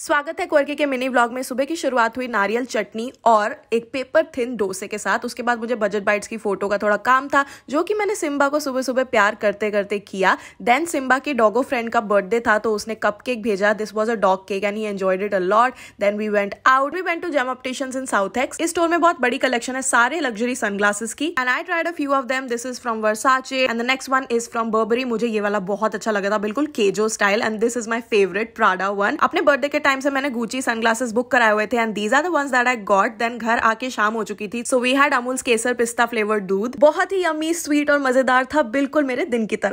स्वागत है कोरके के मिनी ब्लॉग में सुबह की शुरुआत हुई नारियल चटनी और एक पेपर थिन डोसे के साथ उसके बाद मुझे बजट बाइट्स की फोटो का थोड़ा काम था जो कि मैंने सिम्बा को सुबह सुबह प्यार करते करते किया देन सिम्बा के डॉगो फ्रेंड का बर्थडे था तो उसने कप केक भेजा this was a dog cake and he enjoyed it uh then we went out we went to Gem Optician in South Ex इस स्टोर में बहुत बड़ी कलेक्शन है सारे लग्जरी सनग्लासेस की and I tried a few of them this is from Versace and the next one is from Burberry मुझे ये वाला बहुत अच्छा लगा था बिल्कुल केजो style and this is my favourite Prada one अपने बर्थडे के टाइम से मैंने गुची सनग्लासेस बुक कराए हुए थे and these are the ones that I got then घर आके शाम हो चुकी थी सो वी हैड अमूल्स केसर पिस्ता फ्लेवर्ड दूध बहुत ही अमी स्वीट और मजेदार था बिल्कुल मेरे दिन की तरह